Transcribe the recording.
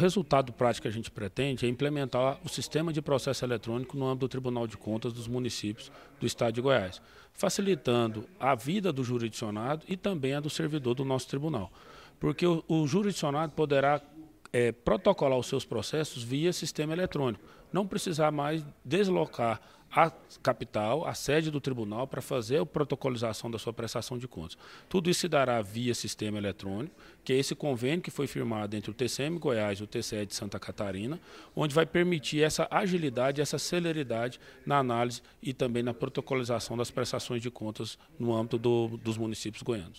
O resultado prático que a gente pretende é implementar o sistema de processo eletrônico no âmbito do Tribunal de Contas dos municípios do Estado de Goiás, facilitando a vida do jurisdicionado e também a do servidor do nosso tribunal. Porque o, o jurisdicionado poderá é, protocolar os seus processos via sistema eletrônico, não precisar mais deslocar a capital, a sede do tribunal, para fazer a protocolização da sua prestação de contas. Tudo isso se dará via sistema eletrônico, que é esse convênio que foi firmado entre o TCM Goiás e o TCE de Santa Catarina, onde vai permitir essa agilidade, essa celeridade na análise e também na protocolização das prestações de contas no âmbito do, dos municípios goianos.